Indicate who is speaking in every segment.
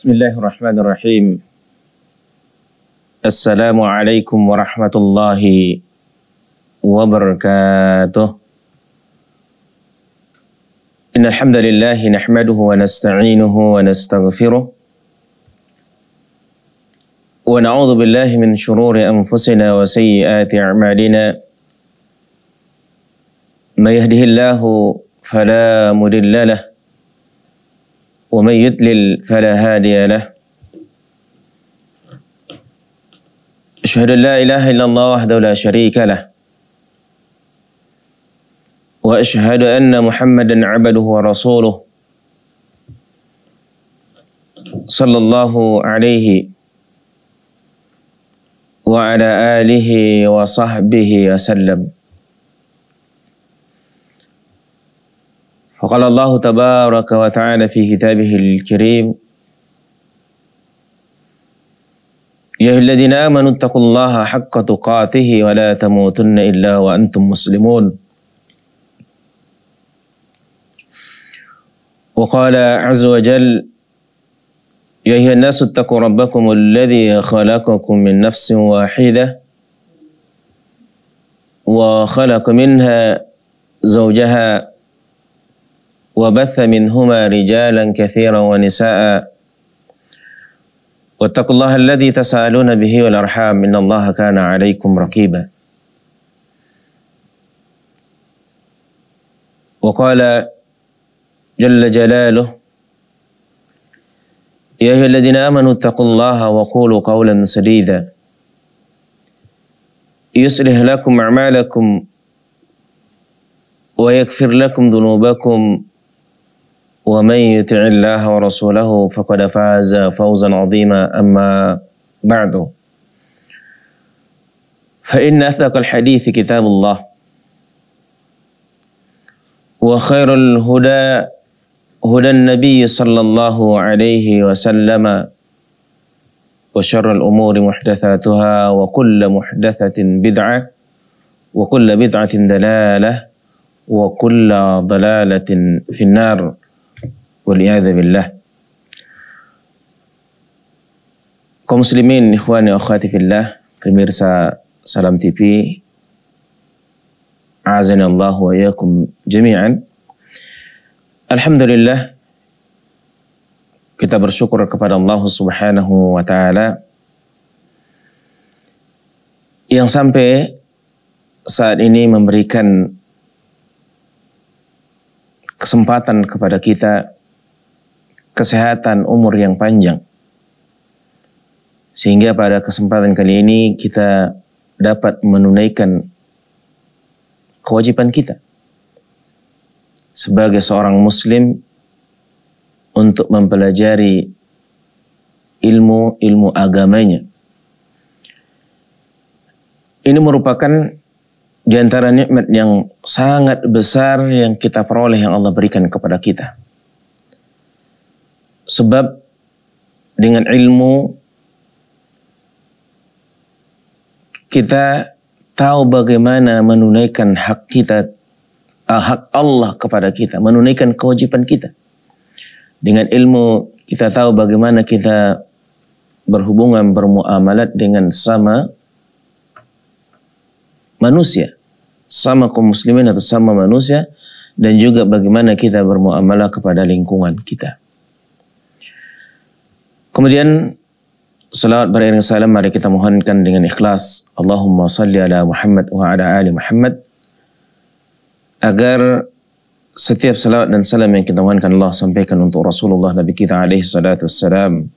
Speaker 1: بسم الله الرحمن الرحيم السلام عليكم ورحمة الله وبركاته إن الحمد لله نحمده ونستعينه ونستغفره ونعوذ بالله من شرور أنفسنا وسيئات أعمالنا من يهده الله فلا مضل له ومن يدلل فلا هادي له أشهد أن لا إله إلا الله وحده لا شريك له وأشهد أن محمدا عبده ورسوله صلى الله عليه وعلى آله وصحبه وسلم فقال الله تبارك وتعالى في كتابه الكريم يا أيها الذين آمنوا اتقوا الله حق تقاته ولا تموتن إلا وأنتم مسلمون وقال عز وجل يا أيها الناس اتقوا ربكم الذي خلقكم من نفس واحدة وخلق منها زوجها وبث منهما رجالا كثيرا ونساء واتقوا الله الذي تساءلون به والأرحام إن الله كان عليكم رقيبا وقال جل جلاله يا أيها الذين آمنوا اتقوا الله وقولوا قولا سديدا يصلح لكم أعمالكم ويغفر لكم ذنوبكم ومن يطع الله ورسوله فقد فاز فوزا عظيما اما بعد فان اثق الحديث كتاب الله وخير الهدى هدى النبي صلى الله عليه وسلم وشر الامور محدثاتها وكل محدثه بدعه وكل بدعه دلاله وكل ضلاله في النار waliyadzabilah Kaum muslimin, ikhwani akhwati fillah, pemirsa Salam TV, azan Allah wa yakum jami'an. Alhamdulillah, kita bersyukur kepada Allah subhanahu wa ta'ala yang sampai saat ini memberikan kesempatan kepada kita kesehatan, umur yang panjang. Sehingga pada kesempatan kali ini kita dapat menunaikan kewajiban kita sebagai seorang muslim untuk mempelajari ilmu-ilmu agamanya. Ini merupakan di nikmat yang sangat besar yang kita peroleh yang Allah berikan kepada kita. Sebab dengan ilmu kita tahu bagaimana menunaikan hak kita uh, hak Allah kepada kita, menunaikan kewajiban kita. Dengan ilmu kita tahu bagaimana kita berhubungan bermuamalat dengan sama manusia, sama kaum muslimin atau sama manusia dan juga bagaimana kita bermuamalah kepada lingkungan kita. Kemudian Salawat beriring salam mari kita mohonkan dengan ikhlas Allahumma salli ala Muhammad wa ala ali Muhammad agar setiap salawat dan salam yang kita mohonkan Allah sampaikan untuk Rasulullah Nabi kita alaihi salatu wassalam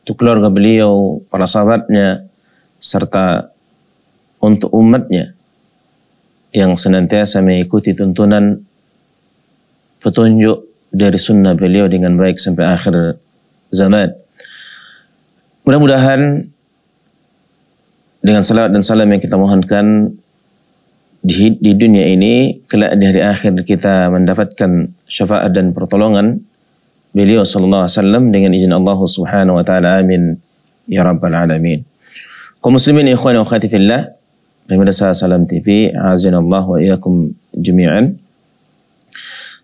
Speaker 1: untuk keluarga beliau, para sahabatnya serta untuk umatnya yang senantiasa mengikuti tuntunan petunjuk dari sunnah beliau dengan baik sampai akhir zaman. Mudah-mudahan dengan salawat dan salam yang kita mohonkan di, di dunia ini kelak di hari akhir kita mendapatkan syafaat dan pertolongan beliau sallallahu alaihi wasallam dengan izin Allah Subhanahu wa taala amin ya rabbal alamin. Kaum muslimin ikhwan wa akhwati fillah pemirsa Salam TV azinallahu wa iyyakum jami'an.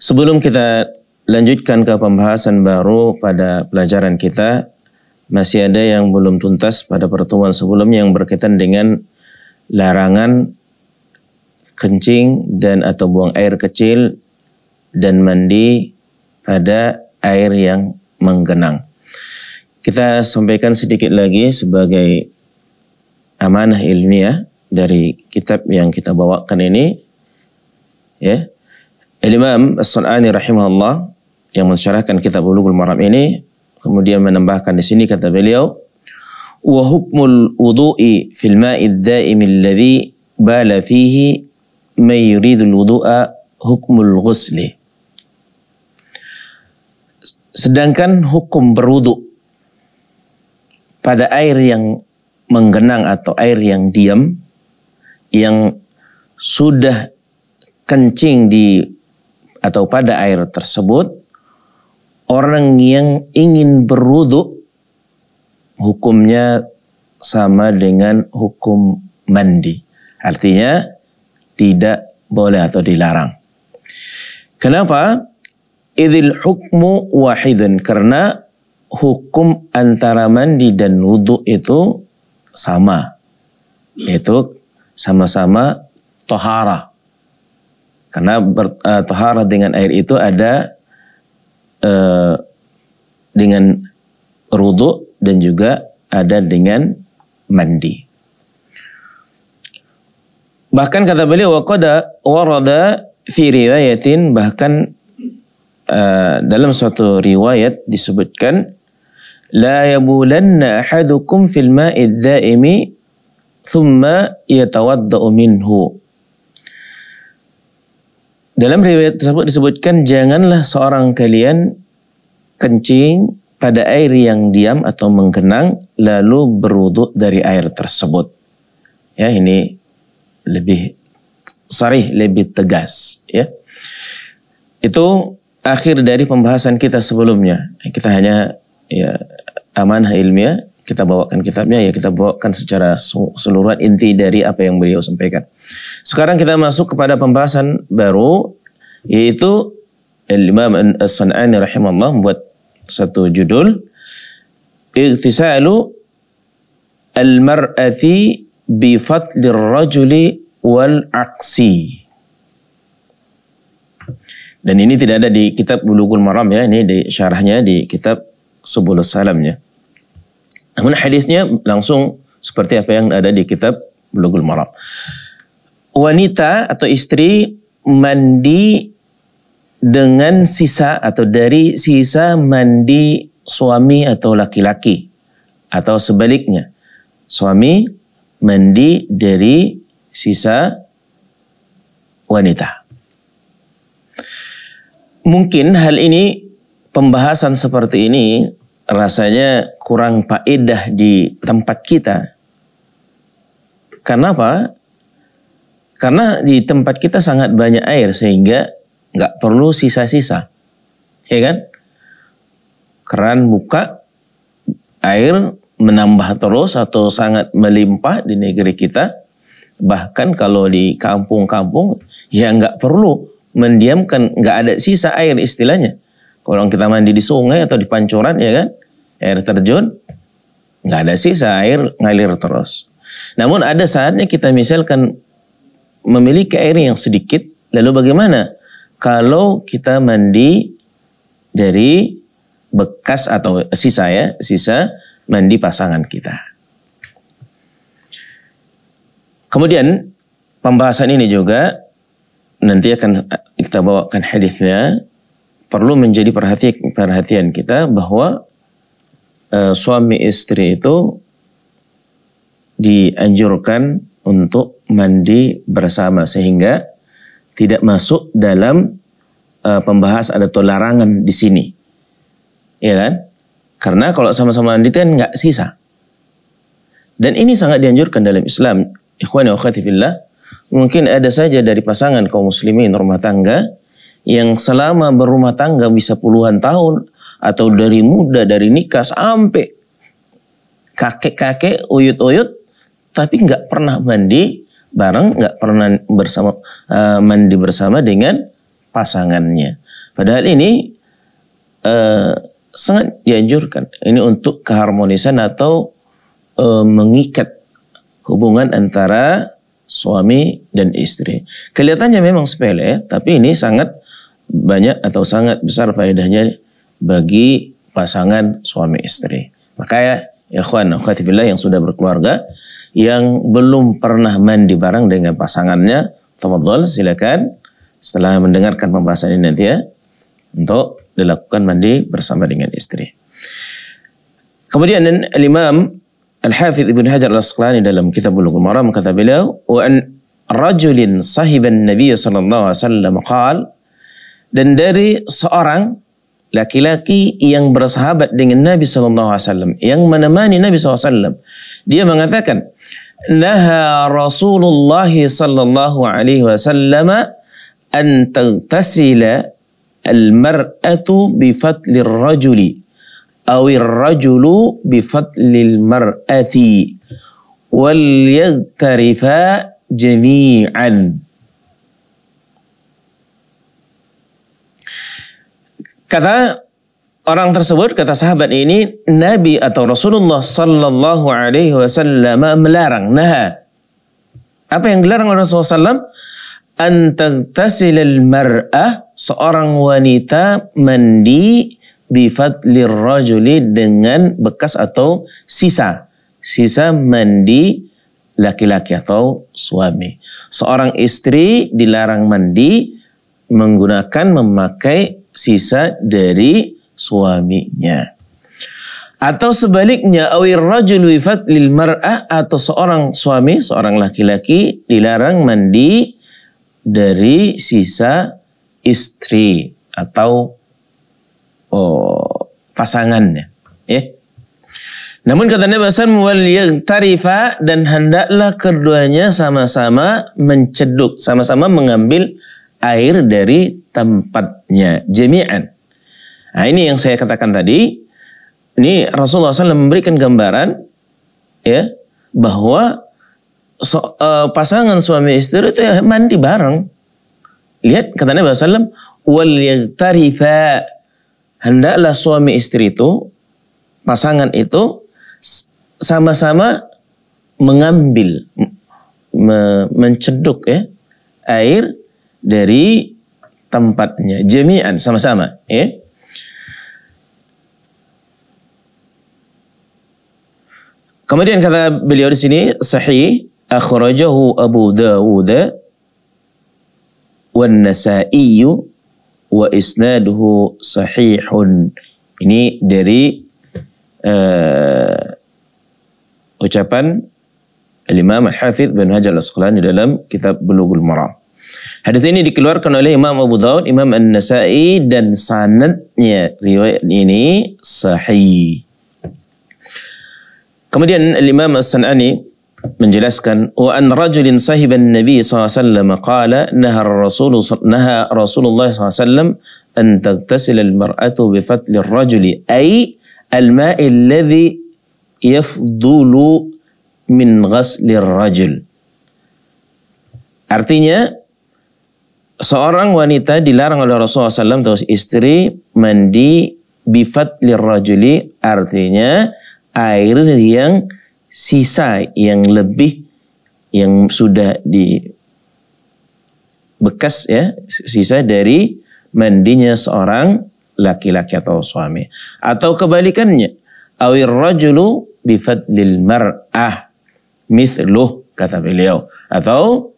Speaker 1: Sebelum kita lanjutkan ke pembahasan baru pada pelajaran kita. Masih ada yang belum tuntas pada pertemuan sebelumnya yang berkaitan dengan larangan kencing dan atau buang air kecil dan mandi pada air yang menggenang. Kita sampaikan sedikit lagi sebagai amanah ilmiah dari kitab yang kita bawakan ini. Ya. imam As-Sun'ani rahimahullah yang mensyarahkan kitab Bulughul Maram ini kemudian menambahkan di sini kata beliau wa hukmul wudu'i fil ma'id da'im alladhi bala fihi may al wudu'a hukmul ghusli sedangkan hukum berwudu pada air yang menggenang atau air yang diam yang sudah kencing di atau pada air tersebut orang yang ingin berwudu hukumnya sama dengan hukum mandi. Artinya tidak boleh atau dilarang. Kenapa? Idil hukmu wahidun. Karena hukum antara mandi dan wudhu itu sama. Itu sama-sama tohara. Karena eh, tohara dengan air itu ada Eh, dengan rudu dan juga ada dengan mandi. Bahkan kata beliau waqada warada fi riwayatin bahkan uh, dalam suatu riwayat disebutkan la yabulanna ahadukum fil ma'i dhaimi thumma yatawadda'u minhu dalam riwayat tersebut disebutkan janganlah seorang kalian kencing pada air yang diam atau menggenang lalu berwudhu dari air tersebut. Ya ini lebih sarih, lebih tegas ya. Itu akhir dari pembahasan kita sebelumnya. Kita hanya ya amanah ilmiah kita bawakan kitabnya ya kita bawakan secara seluruh inti dari apa yang beliau sampaikan. Sekarang kita masuk kepada pembahasan baru yaitu Imam As-San'ani rahimahullah membuat satu judul Iktisalu Al-Mar'ati bi fadlir rajuli wal aksi. Dan ini tidak ada di kitab Bulughul Maram ya, ini di syarahnya di kitab Subul Salamnya. Namun hadisnya langsung seperti apa yang ada di kitab Bulughul Maram. Wanita atau istri mandi dengan sisa atau dari sisa mandi suami atau laki-laki atau sebaliknya. Suami mandi dari sisa wanita. Mungkin hal ini pembahasan seperti ini rasanya kurang faedah di tempat kita. Kenapa? Karena di tempat kita sangat banyak air sehingga nggak perlu sisa-sisa. Ya kan? Keran buka, air menambah terus atau sangat melimpah di negeri kita. Bahkan kalau di kampung-kampung ya nggak perlu mendiamkan, nggak ada sisa air istilahnya. Kalau kita mandi di sungai atau di pancuran ya kan, Air terjun nggak ada sisa air ngalir terus. Namun ada saatnya kita misalkan memiliki air yang sedikit, lalu bagaimana? Kalau kita mandi dari bekas atau sisa ya, sisa mandi pasangan kita. Kemudian pembahasan ini juga nanti akan kita bawakan hadisnya perlu menjadi perhatian perhatian kita bahwa Eh, suami istri itu dianjurkan untuk mandi bersama sehingga tidak masuk dalam uh, pembahas ada larangan di sini. Ya kan? Karena kalau sama-sama mandi kan nggak sisa. Dan ini sangat dianjurkan dalam Islam. Ikhwan wa fillah, mungkin ada saja dari pasangan kaum muslimin rumah tangga yang selama berumah tangga bisa puluhan tahun atau dari muda dari nikah sampai kakek-kakek uyut-uyut tapi nggak pernah mandi bareng nggak pernah bersama uh, mandi bersama dengan pasangannya padahal ini uh, sangat dianjurkan ini untuk keharmonisan atau uh, mengikat hubungan antara suami dan istri. Kelihatannya memang sepele, tapi ini sangat banyak atau sangat besar faedahnya bagi pasangan suami istri. Maka ya, ikhwan akhwati fillah yang sudah berkeluarga yang belum pernah mandi bareng dengan pasangannya, tafadhol silakan setelah mendengarkan pembahasan ini nanti ya untuk dilakukan mandi bersama dengan istri. Kemudian Al-Imam Al-Hafidh Ibn Hajar Al-Asqalani dalam kitab Bulughul Maram kata beliau, "Wa rajulin sahiban Nabi sallallahu alaihi wasallam qal" dan dari seorang laki-laki yang bersahabat dengan Nabi sallallahu alaihi wasallam yang menemani Nabi sallallahu alaihi wasallam dia mengatakan naha Rasulullah sallallahu alaihi wasallam an tagtasila al-mar'atu bi fadli ar-rajuli aw ar-rajulu bi fadli al-mar'ati wal yaghtarifa jami'an Kata orang tersebut, kata sahabat ini, Nabi atau Rasulullah Sallallahu Alaihi Wasallam melarang. Nah, apa yang dilarang oleh Rasulullah SAW? al mar'ah, seorang wanita mandi fatlir rajuli dengan bekas atau sisa. Sisa mandi laki-laki atau suami. Seorang istri dilarang mandi menggunakan memakai sisa dari suaminya. Atau sebaliknya, awir rajul wifat lil mar'ah atau seorang suami, seorang laki-laki dilarang mandi dari sisa istri atau oh, pasangannya. Ya. Namun kata Nabi SAW, tarifa dan hendaklah keduanya sama-sama menceduk, sama-sama mengambil air dari tempatnya jami'an. Nah, ini yang saya katakan tadi. Ini Rasulullah SAW memberikan gambaran ya bahwa so, uh, pasangan suami istri itu ya mandi bareng. Lihat kata Nabi SAW, wal yaktarifa. Hendaklah suami istri itu, pasangan itu sama-sama mengambil, me menceduk ya air dari tempatnya. Jami'an sama-sama, ya. Kemudian kata beliau di sini sahih akhrajahu Abu Dawud wan Nasa'i wa isnaduhu sahihun. Ini dari uh, ucapan Al-Imam Al-Hafidh bin Hajar Al-Asqalani dalam kitab Bulughul Maram. Hadis ini dikeluarkan oleh Imam Abu Daud, Imam An-Nasai dan sanadnya riwayat ini sahih. Kemudian Imam As-Sanani menjelaskan wa an rajulin sahiban nabi sallallahu qala nahar rasul naha rasulullah sallallahu an taghtasil al mar'atu bi fatli ar rajuli ay al ma'i alladhi yafdulu min ghasli ar rajul artinya seorang wanita dilarang oleh Rasulullah SAW terus istri mandi bifat lirrajuli artinya air yang sisa yang lebih yang sudah di bekas ya sisa dari mandinya seorang laki-laki atau suami atau kebalikannya awir rajulu bifadlil mar'ah mithluh kata beliau atau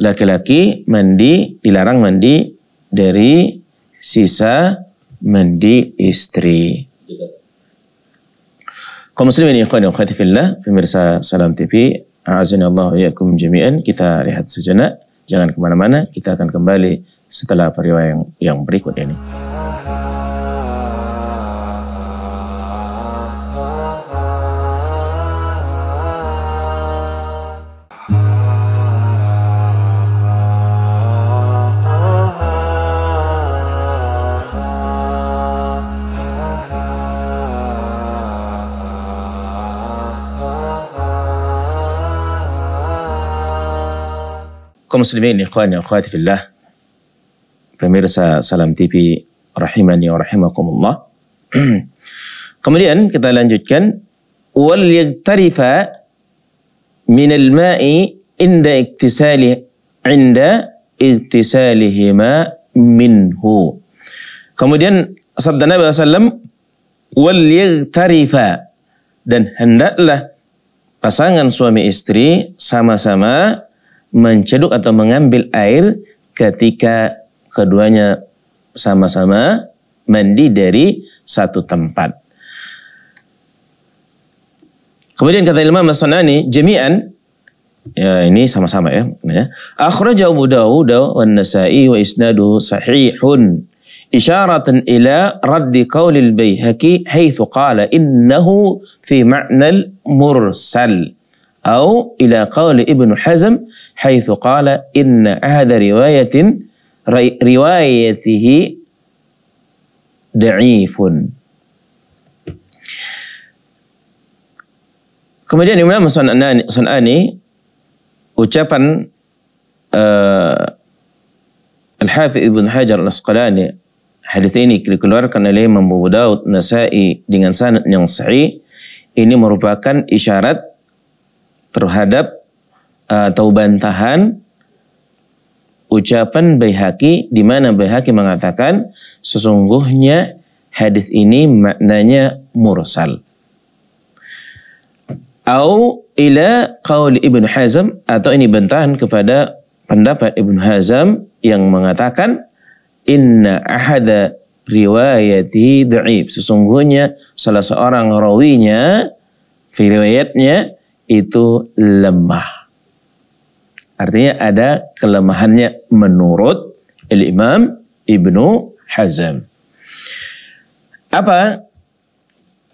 Speaker 1: laki-laki mandi dilarang mandi dari sisa mandi istri. Kaum muslimin ikhwan wa akhwati fillah, pemirsa Salam TV, azan Allah yakum jami'an. Kita lihat sejenak, jangan kemana-mana. Kita akan kembali setelah periwayang yang berikut ini. kaum muslimin ikhwan dan akhwati fillah pemirsa Salam TV rahimani wa rahimakumullah kemudian kita lanjutkan wal yaktarifa min al ma'i inda iktisali inda ma minhu kemudian sabda Nabi sallam wal yaktarifa dan hendaklah pasangan suami istri sama-sama menceduk atau mengambil air ketika keduanya sama-sama mandi dari satu tempat. Kemudian kata Imam As-Sanani, jami'an ya ini sama-sama ya. ya. Akhraja Abu Dawud wa Nasa'i wa isnadu sahihun isyaratan ila raddi qaulil Baihaqi haitsu qala innahu fi ma'nal mursal. أو إلى قول ابن حزم حيث قال إن عهد رواية روايته ضعيف Kemudian Imam Sanani, Sanani ucapan uh, al hafiz Ibn Hajar Al-Asqalani hadis ini dikeluarkan oleh Imam Abu Daud Nasai dengan sanad yang sahih ini merupakan isyarat terhadap atau eh, bantahan ucapan Baihaqi di mana Baihaqi mengatakan sesungguhnya hadis ini maknanya mursal. Au ila qaul Ibnu Hazm atau ini bantahan kepada pendapat Ibnu Hazm yang mengatakan inna ahada riwayati da'ib. Sesungguhnya salah seorang rawinya, riwayatnya itu lemah. Artinya ada kelemahannya menurut imam Ibnu Hazm. Apa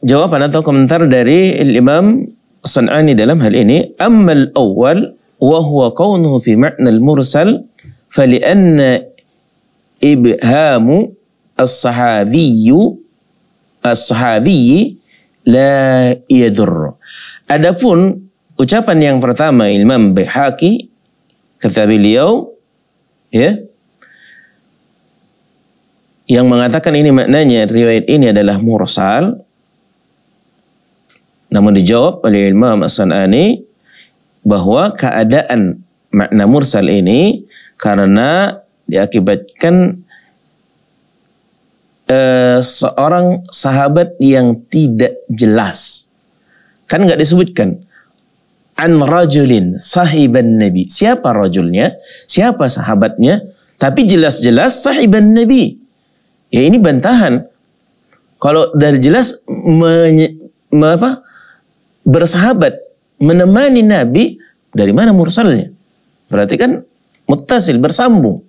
Speaker 1: jawaban atau komentar dari imam San'ani dalam hal ini? Ammal awal wa huwa qawnuhu fi ma'na al-mursal fali'anna ibhamu as-sahabiyyu as-sahabiyyi la yadur. Adapun Ucapan yang pertama Imam Bihaki kata beliau ya yang mengatakan ini maknanya riwayat ini adalah mursal namun dijawab oleh Imam As-Sanani bahwa keadaan makna mursal ini karena diakibatkan uh, seorang sahabat yang tidak jelas. Kan nggak disebutkan an rajulin sahiban nabi. Siapa rajulnya? Siapa sahabatnya? Tapi jelas-jelas sahiban nabi. Ya ini bantahan. Kalau dari jelas menye, me, apa, bersahabat, menemani nabi, dari mana mursalnya? Berarti kan mutasil, bersambung.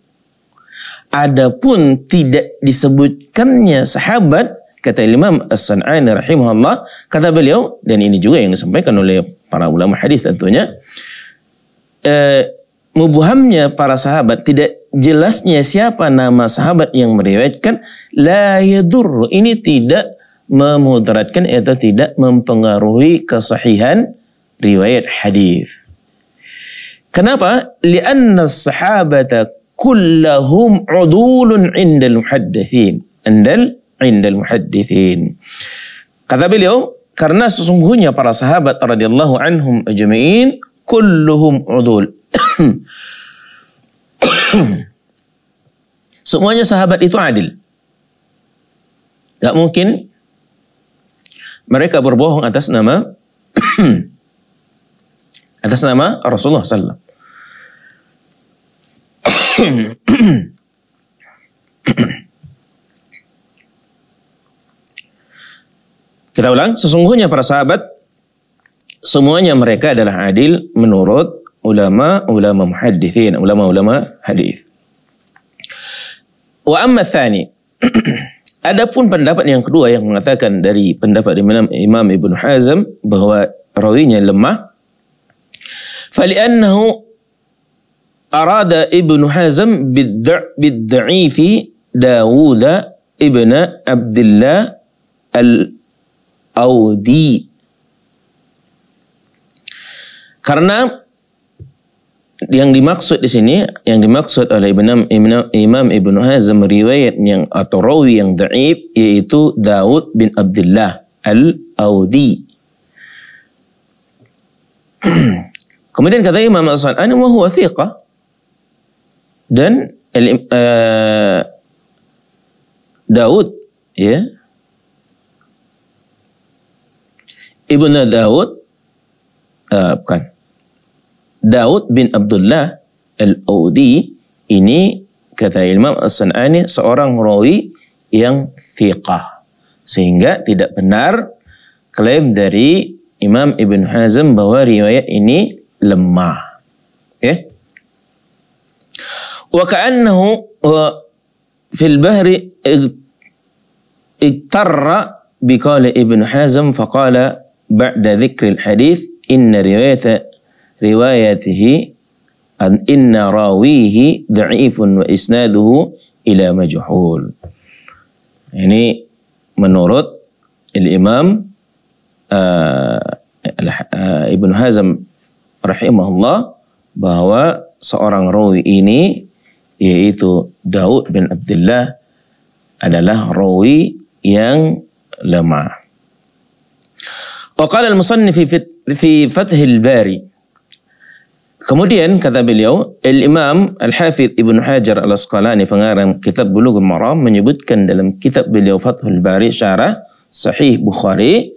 Speaker 1: Adapun tidak disebutkannya sahabat, Kata Imam As-San'ani rahimahullah, kata beliau, dan ini juga yang disampaikan oleh para ulama hadis tentunya, eh, mubuhamnya para sahabat, tidak jelasnya siapa nama sahabat yang meriwayatkan, la ini tidak memudaratkan atau tidak mempengaruhi kesahihan riwayat hadis. Kenapa? Karena sahabat kullahum udulun indal muhaddithin. Andal indal muhaddithin. Kata beliau, karena sesungguhnya para sahabat radhiyallahu anhum ajma'in kulluhum udul. Semuanya sahabat itu adil. Gak mungkin mereka berbohong atas nama atas nama Rasulullah sallallahu alaihi Kita ulang, sesungguhnya para sahabat semuanya mereka adalah adil menurut ulama ulama muhaddithin, ulama ulama hadith. Wa amma thani. Adapun pendapat yang kedua yang mengatakan dari pendapat Imam Imam Ibn Hazm bahawa rawinya lemah. Falianhu arada Ibn Hazm bid'a'ifi Dawuda Ibn Abdullah al audi. Karena yang dimaksud di sini, yang dimaksud oleh Ibn, Ibn, Imam Ibn Hazm riwayat yang atau rawi yang da'ib, yaitu Daud bin Abdullah al-Audi. Kemudian kata Imam Al-San'an, wa huwa thiqa. Dan uh, Daud, ya, yeah, Ibnu Daud uh, bukan Daud bin Abdullah Al-Audi ini kata Imam As-Sanani seorang rawi yang thiqah sehingga tidak benar klaim dari Imam Ibn Hazm bahwa riwayat ini lemah ya wa ka'annahu fil bahri iqtarra biqala Ibn Hazm faqala ba'da dzikril hadis inna riwayata riwayatihi an inna rawihi dha'ifun wa isnaduhu ila majhul. Ini menurut Al-Imam uh, uh, Ibn Hazm rahimahullah bahwa seorang rawi ini yaitu Daud bin Abdullah adalah rawi yang lemah. وقال المصنف في فتح الباري Kemudian kata beliau, Al-Imam Al-Hafidh Ibn Hajar Al-Asqalani pengarang kitab Bulughul Maram menyebutkan dalam kitab beliau Fathul Bari syarah Sahih Bukhari,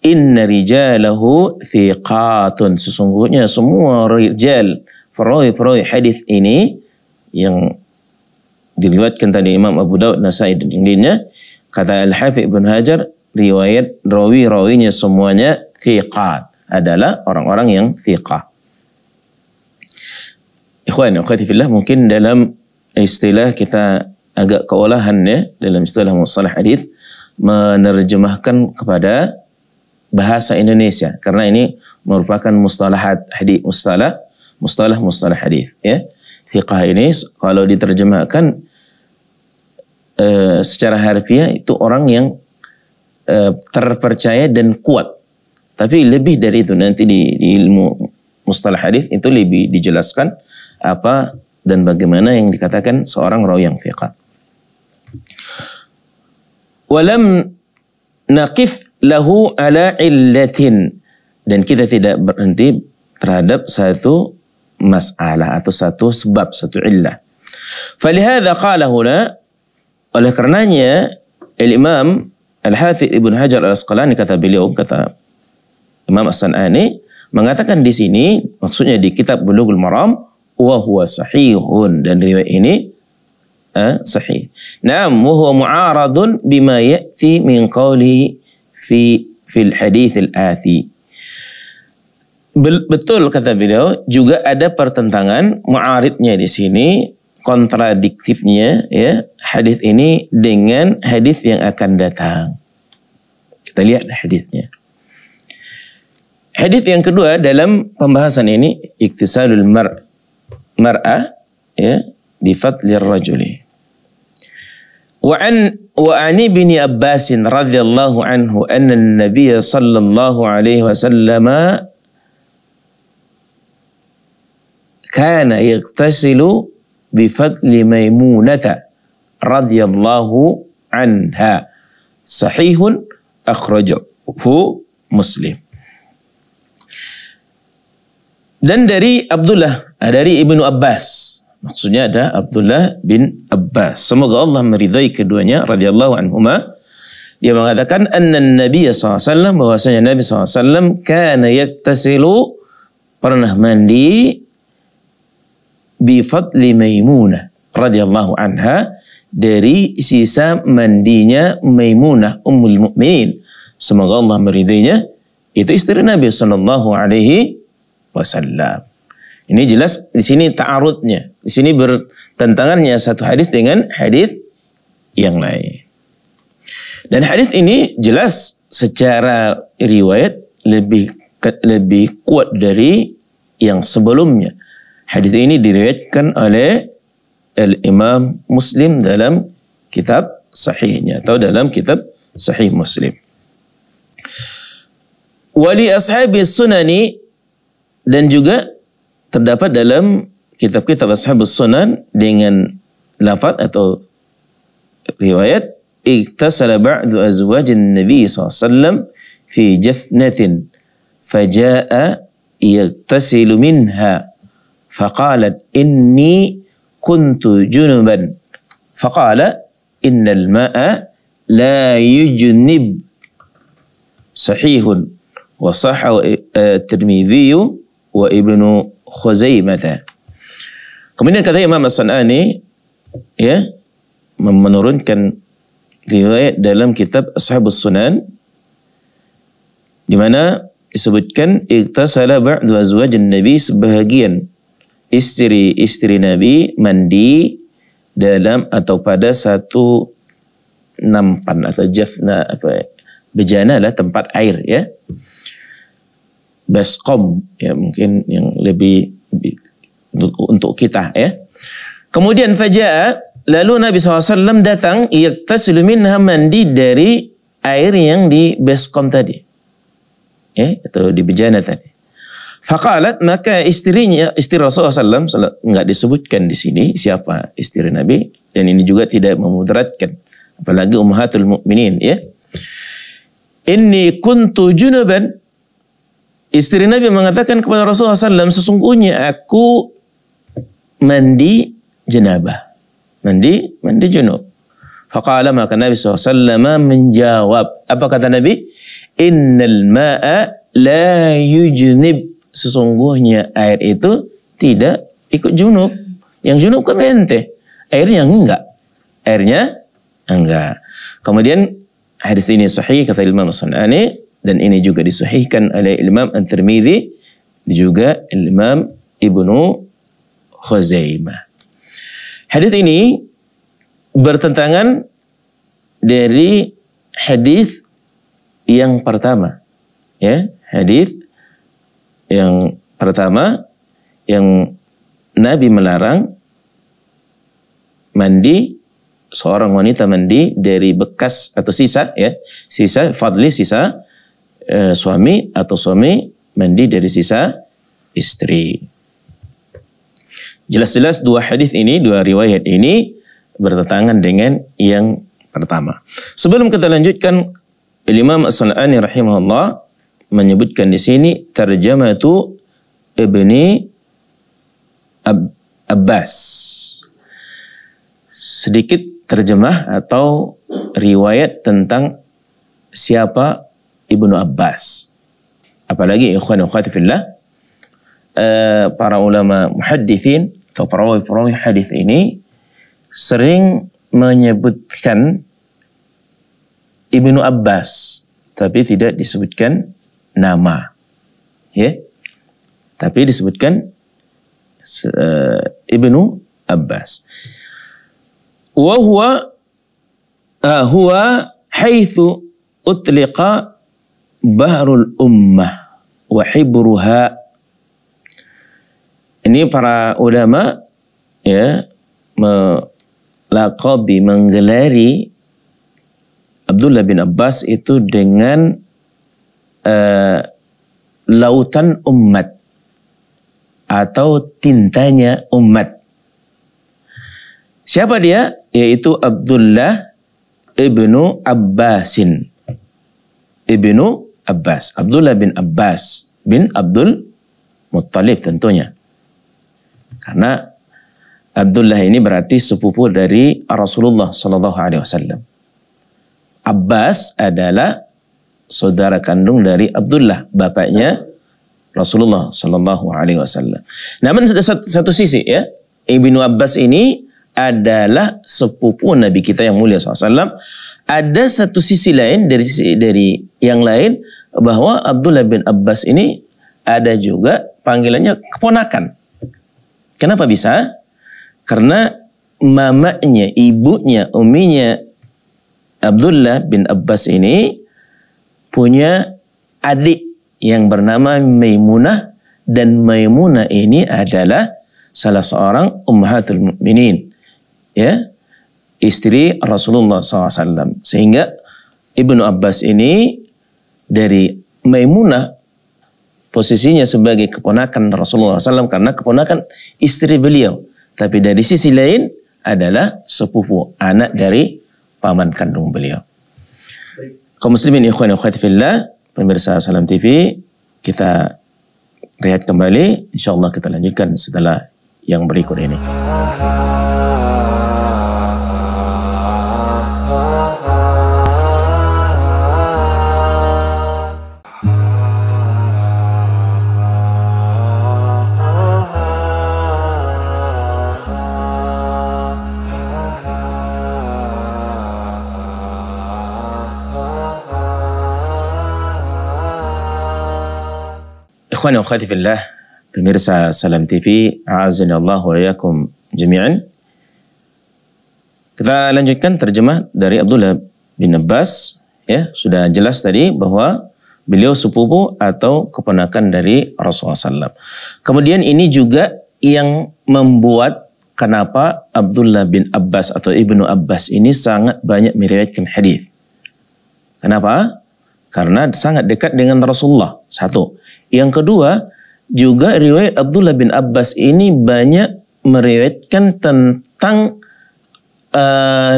Speaker 1: inna rijalahu thiqatun. Sesungguhnya semua rijal perawi-perawi hadis ini yang diliwatkan tadi Imam Abu Daud Nasai dan lainnya, kata Al-Hafidh Ibn Hajar, riwayat rawi-rawinya semuanya thiqat adalah orang-orang yang thiqah. Ikhwan, akhwati mungkin dalam istilah kita agak keolahan ya dalam istilah mustalah hadis menerjemahkan kepada bahasa Indonesia karena ini merupakan mustalahat hadis mustalah mustalah mustalah hadis ya. Thiqah ini kalau diterjemahkan e, secara harfiah itu orang yang Eh, terpercaya dan kuat. Tapi lebih dari itu nanti di, di ilmu mustalah hadis itu lebih dijelaskan apa dan bagaimana yang dikatakan seorang rawi yang fiqah. Walam naqif lahu ala illatin dan kita tidak berhenti terhadap satu masalah atau satu sebab satu illah. Falihada qala huna oleh karenanya Imam Al-Hafidh Ibn Hajar Al-Asqalani kata beliau, kata Imam As-San'ani, mengatakan di sini, maksudnya di kitab Bulughul Maram, wa huwa sahihun. Dan riwayat ini eh, sahih. Naam, wa huwa mu'aradun bima ya'ti min qawli fi fil hadith al-athi. Betul kata beliau, juga ada pertentangan mu'aridnya di sini kontradiktifnya ya hadis ini dengan hadis yang akan datang. Kita lihat hadisnya. Hadis yang kedua dalam pembahasan ini iktisalul mar mar'a ya bi fadlir rajuli. Wa an wa an ibni Abbas radhiyallahu anhu anna an-nabiy sallallahu alaihi wasallam kana yaghtasilu ميمونة رضي radhiyallahu anha. صحيح أخرجه Muslim. Dan dari Abdullah, ah, dari Ibnu Abbas. Maksudnya ada Abdullah bin Abbas. Semoga Allah meridai keduanya radhiyallahu anhuma. Dia mengatakan anna Nabi SAW bahwasanya Nabi SAW kana yaktasilu pernah mandi bifadli Maimunah radhiyallahu anha dari sisa mandinya Maimunah ummul mukminin. Semoga Allah meridainya. Itu istri Nabi sallallahu alaihi wasallam. Ini jelas di sini ta'arudnya. Di sini bertentangannya satu hadis dengan hadis yang lain. Dan hadis ini jelas secara riwayat lebih lebih kuat dari yang sebelumnya. Hadis ini diriwayatkan oleh Al Imam Muslim dalam kitab sahihnya atau dalam kitab sahih Muslim. Wali ashabi sunani dan juga terdapat dalam kitab-kitab Ashab sunan dengan lafaz atau riwayat iktasala ba'du azwajin nabi sallallahu alaihi wasallam fi jafnatin faja'a yaktasilu minha فقالت إني كنت جنبا فقال إن الماء لا يجنب صحيح وصح الترمذي وابن Khuzaimah. Kemudian kata Imam As-Sanani ya menurunkan riwayat dalam kitab Ashabus Sunan di mana disebutkan iktasala ba'du azwajin nabi sebahagian istri-istri Nabi mandi dalam atau pada satu nampan atau jafna apa ya, bejana lah tempat air ya baskom ya mungkin yang lebih untuk, untuk kita ya kemudian faja lalu Nabi SAW datang ia minha mandi dari air yang di baskom tadi ya atau di bejana tadi Fakalat maka istrinya istri Rasulullah Sallam nggak disebutkan di sini siapa istri Nabi dan ini juga tidak memudaratkan apalagi ummahatul mukminin ya. Ini kuntu junuban istri Nabi mengatakan kepada Rasulullah Sallam sesungguhnya aku mandi jenabah mandi mandi junub. Faqala maka Nabi SAW menjawab apa kata Nabi? Innal ma'a la yujnib sesungguhnya air itu tidak ikut junub. Yang junub kan ente. Airnya enggak. Airnya enggak. Kemudian hadis ini sahih kata Imam Sunani dan ini juga disahihkan oleh Imam at tirmizi juga Imam Ibnu Khuzaimah. Hadis ini bertentangan dari hadis yang pertama. Ya, hadis yang pertama, yang Nabi melarang mandi seorang wanita mandi dari bekas atau sisa ya, sisa fadli sisa e, suami atau suami mandi dari sisa istri. Jelas-jelas dua hadis ini, dua riwayat ini bertentangan dengan yang pertama. Sebelum kita lanjutkan, Imam as sunani rahimahullah menyebutkan di sini terjemah Ibni Ab Abbas. Sedikit terjemah atau riwayat tentang siapa Ibnu Abbas. Apalagi ikhwan ikhwati fillah eh, para ulama muhaddithin atau perawi-perawi hadis ini sering menyebutkan Ibnu Abbas tapi tidak disebutkan nama. Ya. Tapi disebutkan uh, Ibnu Abbas. Wa huwa uh, huwa haitsu utliqa bahrul ummah wa hibruha. Ini para ulama ya menggelari Abdullah bin Abbas itu dengan Eh, lautan umat atau tintanya umat. Siapa dia? Yaitu Abdullah ibnu Abbasin. Ibnu Abbas. Abdullah bin Abbas bin Abdul Muttalib tentunya. Karena Abdullah ini berarti sepupu dari Rasulullah Shallallahu Alaihi Wasallam. Abbas adalah saudara kandung dari Abdullah, bapaknya Rasulullah Shallallahu Alaihi Wasallam. Namun satu, satu sisi ya, Ibnu Abbas ini adalah sepupu Nabi kita yang mulia SAW. Ada satu sisi lain dari dari yang lain bahwa Abdullah bin Abbas ini ada juga panggilannya keponakan. Kenapa bisa? Karena mamanya, ibunya, uminya Abdullah bin Abbas ini punya adik yang bernama Maimunah dan Maimunah ini adalah salah seorang ummahatul mukminin ya istri Rasulullah SAW sehingga Ibnu Abbas ini dari Maimunah posisinya sebagai keponakan Rasulullah SAW karena keponakan istri beliau tapi dari sisi lain adalah sepupu anak dari paman kandung beliau Kaum muslimin ikhwan ikhwan fillah, pemirsa Salam TV, kita lihat kembali insyaallah kita lanjutkan setelah yang berikut ini. Ikhwan wa fillah, pemirsa Salam TV, Allah wa yakum jami'an. Kita lanjutkan terjemah dari Abdullah bin Abbas. Ya, sudah jelas tadi bahwa beliau sepupu atau keponakan dari Rasulullah SAW. Kemudian ini juga yang membuat kenapa Abdullah bin Abbas atau Ibnu Abbas ini sangat banyak meriwayatkan hadis. Kenapa? Karena sangat dekat dengan Rasulullah. Satu. Yang kedua, juga riwayat Abdullah bin Abbas ini banyak meriwayatkan tentang uh,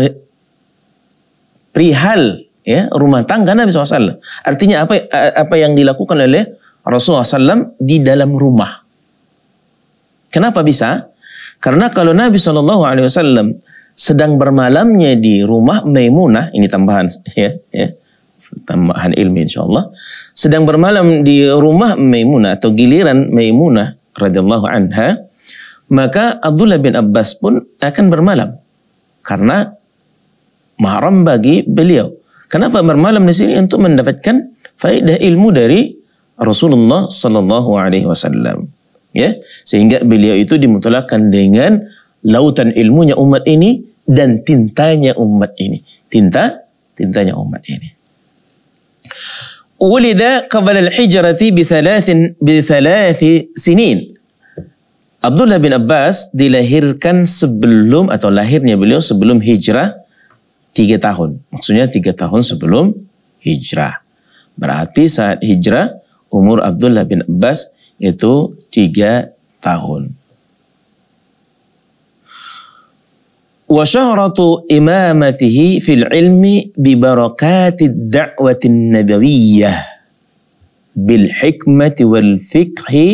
Speaker 1: perihal ya rumah tangga Nabi SAW. Artinya apa eh, apa yang dilakukan oleh Rasulullah SAW di dalam rumah. Kenapa bisa? Karena kalau Nabi SAW sedang bermalamnya di rumah Maimunah, ini tambahan ya, ya tambahan ilmu insya Allah sedang bermalam di rumah Maimunah atau giliran Maimunah radhiyallahu anha, maka Abdullah bin Abbas pun akan bermalam karena mahram bagi beliau. Kenapa bermalam di sini untuk mendapatkan faedah ilmu dari Rasulullah sallallahu alaihi wasallam. Ya, sehingga beliau itu dimutlakkan dengan lautan ilmunya umat ini dan tintanya umat ini. Tinta, tintanya umat ini. Ulida al-hijrati الحجرة thalath بثلاث thalath عبد Abdullah bin Abbas dilahirkan sebelum atau lahirnya beliau sebelum hijrah tiga tahun. Maksudnya tiga tahun sebelum hijrah. Berarti saat hijrah umur Abdullah bin Abbas itu tiga tahun. وشهرة إمامته في العلم ببركات الدعوة barakatid بالحكمة والفقه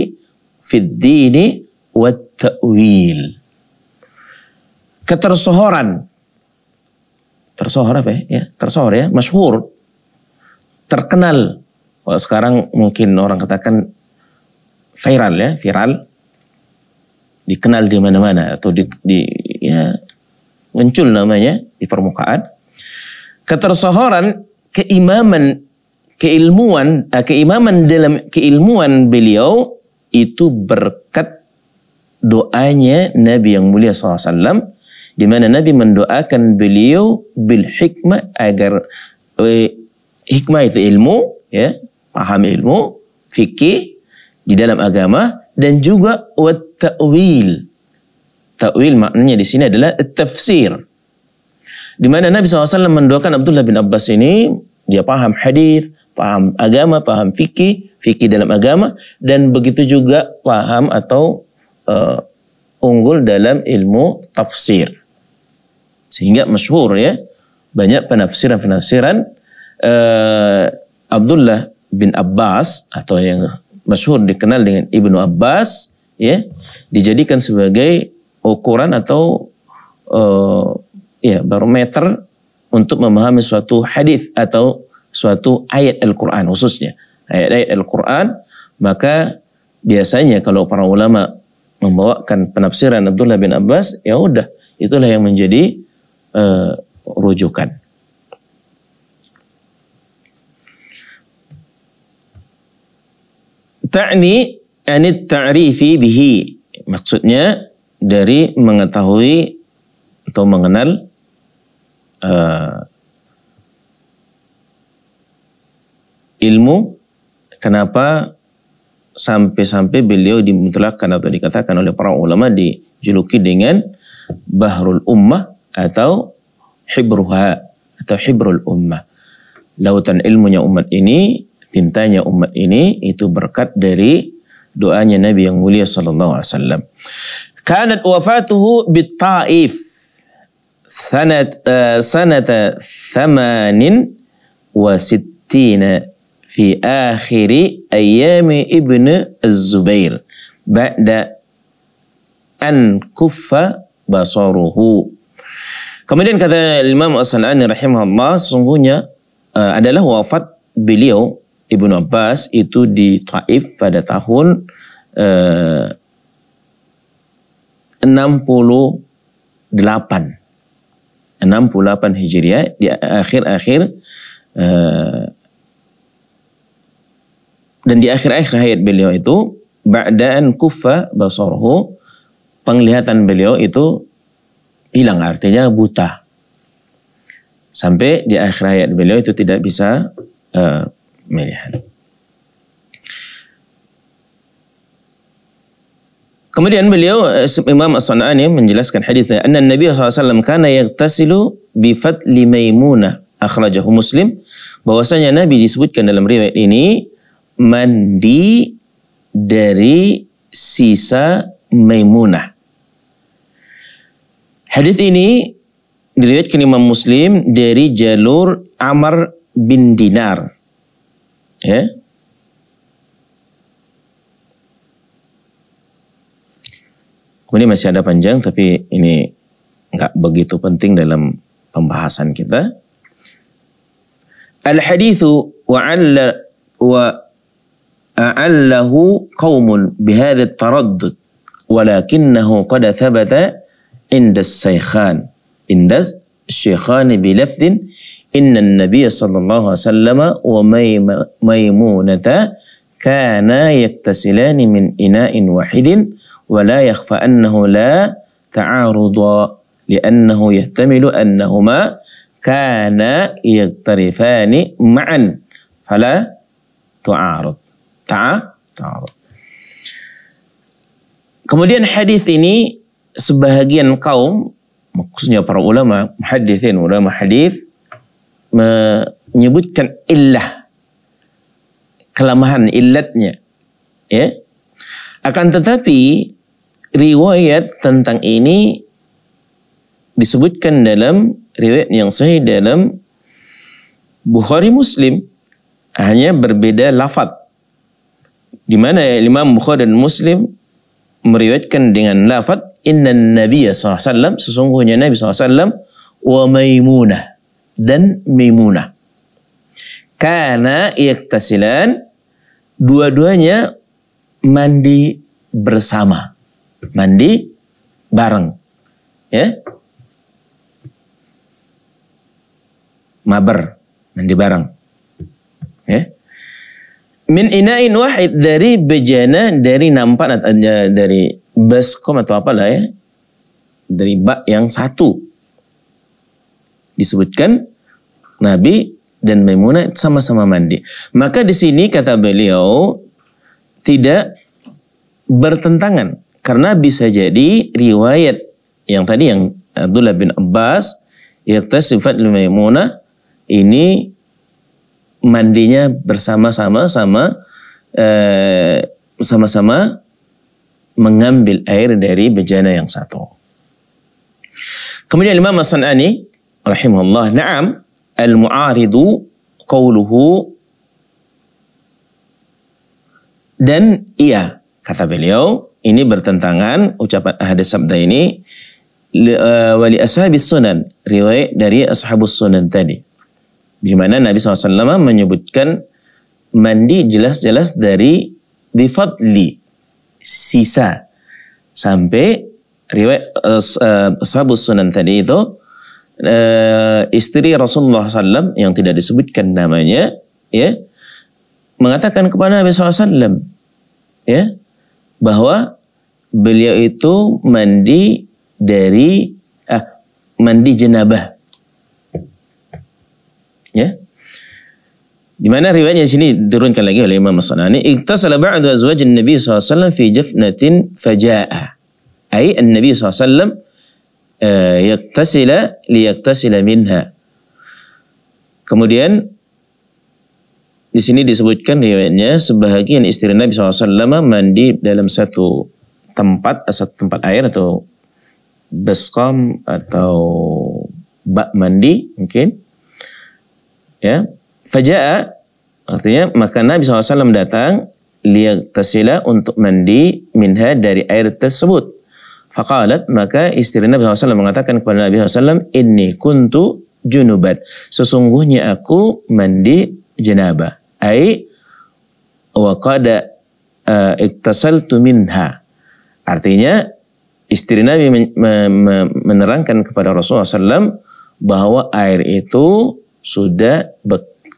Speaker 1: في الدين والتأويل fiqhi ketersohoran tersohor apa ya, ya tersohor ya masyhur terkenal kalau sekarang mungkin orang katakan viral ya viral dikenal di mana-mana atau di, di ya muncul namanya di permukaan. Ketersohoran keimaman keilmuan eh, keimaman dalam keilmuan beliau itu berkat doanya Nabi yang mulia SAW di mana Nabi mendoakan beliau bil hikmah agar eh, hikmah itu ilmu ya paham ilmu fikih di dalam agama dan juga wat ta'wil Ta'wil maknanya di sini adalah tafsir. Di mana Nabi SAW mendoakan Abdullah bin Abbas ini, dia paham hadis, paham agama, paham fikih, fikih dalam agama, dan begitu juga paham atau uh, unggul dalam ilmu tafsir. Sehingga masyhur ya, banyak penafsiran-penafsiran uh, Abdullah bin Abbas atau yang masyhur dikenal dengan Ibnu Abbas ya dijadikan sebagai ukuran atau uh, ya barometer untuk memahami suatu hadis atau suatu ayat Al-Qur'an khususnya ayat-ayat Al-Qur'an maka biasanya kalau para ulama membawakan penafsiran Abdullah bin Abbas ya udah itulah yang menjadi uh, rujukan ta'ni anit ta'rifi bihi maksudnya dari mengetahui atau mengenal uh, ilmu kenapa sampai-sampai beliau dimutlakkan atau dikatakan oleh para ulama dijuluki dengan bahrul ummah atau hibruha atau hibrul ummah lautan ilmunya umat ini, tintanya umat ini itu berkat dari doanya Nabi yang mulia sallallahu alaihi wasallam. Kanat wafatuhu bit-Taif sanat uh, sanata thamanin wa sittina fi akhiri ayami ibn Az-Zubair ba'da an kuffa basaruhu. Kemudian kata Imam As-Sanani rahimahullah sungguhnya uh, adalah wafat beliau Ibnu Abbas itu di Taif pada tahun 68 68 Hijriah di akhir-akhir eh, dan di akhir-akhir hayat beliau itu badan kufa basarhu penglihatan beliau itu hilang artinya buta sampai di akhir hayat beliau itu tidak bisa uh, melihat Kemudian beliau eh, Imam As-Sanani menjelaskan hadisnya, "Anna Nabi SAW kana yaghtasilu bi fadli Maimunah." Akhrajahu Muslim. Bahwasanya Nabi disebutkan dalam riwayat ini mandi dari sisa Maimunah. Hadis ini diriwayatkan Imam Muslim dari jalur Amr bin Dinar. Ya. Kemudian masih ada panjang tapi ini nggak begitu penting dalam pembahasan kita. Al-hadithu wa'alla wa a'allahu qawmun bihadha taraddud walakinnahu qad thabata inda saykhan inda syekhani bilafdhin inna nabiya sallallahu alaihi wasallam wa maimunata kana yaktasilani min ina'in wahidin ولا يخفى أنه لا تعارض لأنه يحتمل أنهما كانا يقترفان معا فلا تعارض تع تعارض Kemudian hadis ini sebahagian kaum maksudnya para ulama muhaddisin ulama hadis menyebutkan illah kelemahan illatnya ya akan tetapi riwayat tentang ini disebutkan dalam riwayat yang sahih dalam Bukhari Muslim hanya berbeda lafad di mana Imam Bukhari dan Muslim meriwayatkan dengan lafad inna nabi SAW sesungguhnya Nabi SAW wa maimunah dan maimunah karena yaktasilan dua-duanya mandi bersama mandi bareng. Ya. Mabar, mandi bareng. Ya. Min ina'in wahid dari bejana dari nampan eh, dari baskom atau apa lah ya. Dari bak yang satu. Disebutkan Nabi dan Maimunah sama-sama mandi. Maka di sini kata beliau tidak bertentangan karena bisa jadi riwayat yang tadi yang Abdullah bin Abbas yaitu sifat Maimunah ini mandinya bersama-sama sama sama eh, sama-sama mengambil air dari bejana yang satu. Kemudian Imam As-San'ani rahimahullah na'am al-mu'aridu qawluhu dan iya kata beliau ini bertentangan ucapan hadis sabda ini wali eh, ashabis sunan riwayat dari ashabus sunan tadi di mana Nabi SAW menyebutkan mandi jelas-jelas dari difadli sisa sampai riwayat eh, ashabus sunan tadi itu eh, istri Rasulullah SAW yang tidak disebutkan namanya ya mengatakan kepada Nabi SAW ya bahwa beliau itu mandi dari ah, mandi jenabah. Ya. Di mana riwayatnya di sini diturunkan lagi oleh Imam As-Sanani, iktasala ba'du azwaj Nabi SAW fi jafnatin faja'a. Ai Nabi SAW eh, yaktasila liyaktasila minha. Kemudian di sini disebutkan riwayatnya sebahagian istri Nabi SAW mandi dalam satu tempat, satu tempat air atau baskom atau bak mandi mungkin. Ya, faja'a artinya maka Nabi SAW datang lihat tasila untuk mandi minha dari air tersebut. Fakalat maka istri Nabi SAW mengatakan kepada Nabi SAW, ini kuntu junubat. Sesungguhnya aku mandi janaba Ai wa qad uh, eh, iktasaltu minha. Artinya istri Nabi menerangkan kepada Rasulullah SAW bahwa air itu sudah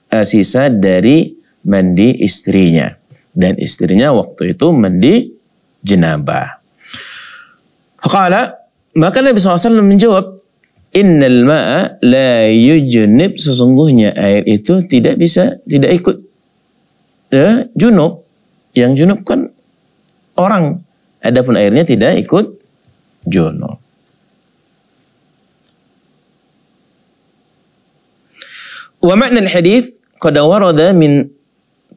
Speaker 1: eh, sisa dari mandi istrinya dan istrinya waktu itu mandi jenabah. Kala maka Nabi SAW menjawab Innal ma'a la yujnib sesungguhnya air itu tidak bisa tidak ikut ya, junub yang junub kan orang adapun airnya tidak ikut junub Wa ma'na al-hadith qad warada min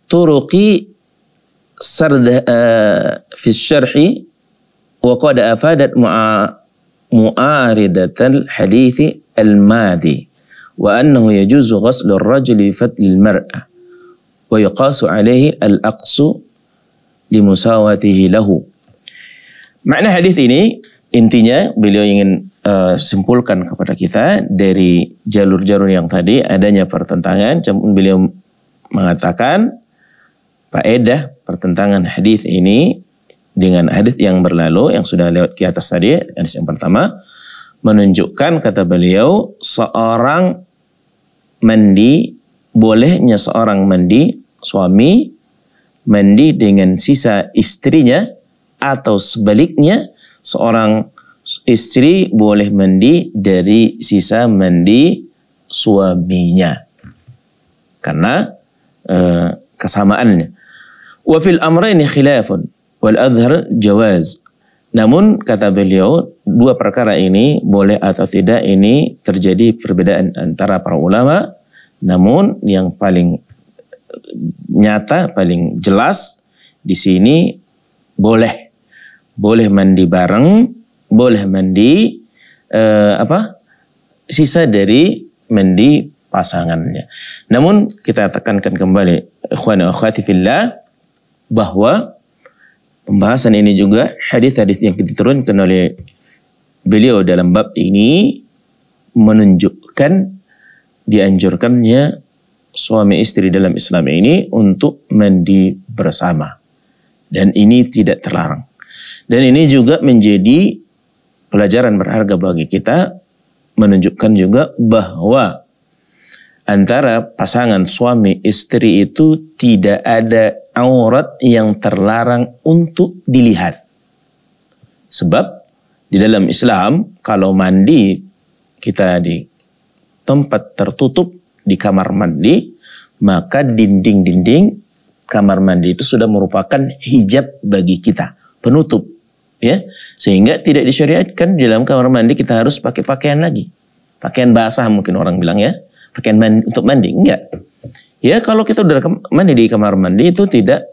Speaker 1: turuqi sardah eh, uh, fi syarhi wa qad afadat mu'a معارضة الحديث الماضي وأنه يجوز غسل الرجل بفتل المرأة ويقاس عليه الأقص لمساواته له Makna hadis ini intinya beliau ingin uh, simpulkan kepada kita dari jalur-jalur yang tadi adanya pertentangan, namun beliau mengatakan faedah pertentangan hadis ini dengan hadis yang berlalu yang sudah lewat di atas tadi, hadis yang pertama menunjukkan kata beliau seorang mandi bolehnya seorang mandi suami mandi dengan sisa istrinya atau sebaliknya seorang istri boleh mandi dari sisa mandi suaminya karena e, kesamaannya wa fil amrayni khilafun wal azhar jawaz. Namun kata beliau dua perkara ini boleh atau tidak ini terjadi perbedaan antara para ulama. Namun yang paling nyata paling jelas di sini boleh boleh mandi bareng, boleh mandi eh, apa sisa dari mandi pasangannya. Namun kita tekankan kembali ikhwan khwati akhwati fillah bahwa pembahasan ini juga hadis-hadis yang diturunkan oleh beliau dalam bab ini menunjukkan dianjurkannya suami istri dalam Islam ini untuk mandi bersama. Dan ini tidak terlarang. Dan ini juga menjadi pelajaran berharga bagi kita menunjukkan juga bahwa antara pasangan suami istri itu tidak ada aurat yang terlarang untuk dilihat. Sebab di dalam Islam kalau mandi kita di tempat tertutup di kamar mandi, maka dinding-dinding kamar mandi itu sudah merupakan hijab bagi kita, penutup ya. Sehingga tidak disyariatkan di dalam kamar mandi kita harus pakai pakaian lagi. Pakaian basah mungkin orang bilang ya, pakaian mandi, untuk mandi enggak Ya kalau kita udah mandi di kamar mandi itu tidak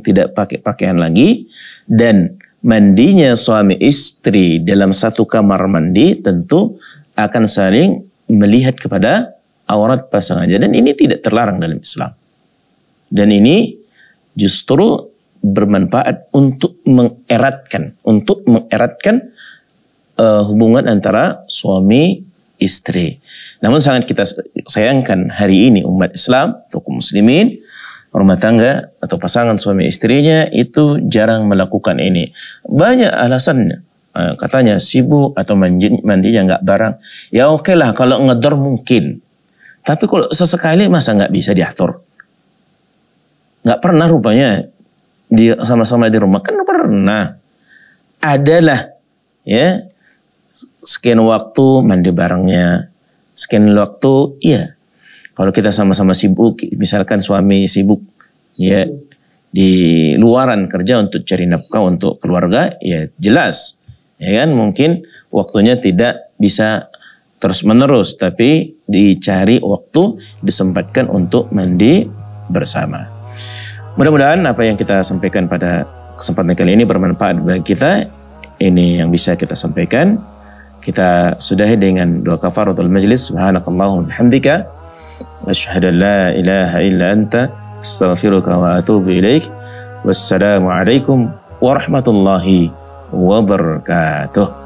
Speaker 1: tidak pakai pakaian lagi dan mandinya suami istri dalam satu kamar mandi tentu akan saling melihat kepada aurat pasangannya dan ini tidak terlarang dalam Islam. Dan ini justru bermanfaat untuk mengeratkan, untuk mengeratkan uh, hubungan antara suami istri. Namun sangat kita sayangkan hari ini umat Islam, tokoh muslimin, rumah tangga atau pasangan suami istrinya itu jarang melakukan ini. Banyak alasannya. Eh, katanya sibuk atau mandi, yang nggak barang. Ya oke lah kalau ngedor mungkin. Tapi kalau sesekali masa nggak bisa diatur? Nggak pernah rupanya sama-sama di rumah kan pernah adalah ya sekian waktu mandi barengnya, sekian waktu, iya. Kalau kita sama-sama sibuk, misalkan suami sibuk, ya di luaran kerja untuk cari nafkah untuk keluarga, ya jelas, ya kan mungkin waktunya tidak bisa terus menerus, tapi dicari waktu disempatkan untuk mandi bersama. Mudah-mudahan apa yang kita sampaikan pada kesempatan kali ini bermanfaat bagi kita. Ini yang bisa kita sampaikan. Kita sudahi dengan dua kafaratul majlis. Subhanakallahumma bihamdika asyhadu an la ilaha illa anta astaghfiruka wa atubu ilaik. alaikum warahmatullahi wabarakatuh.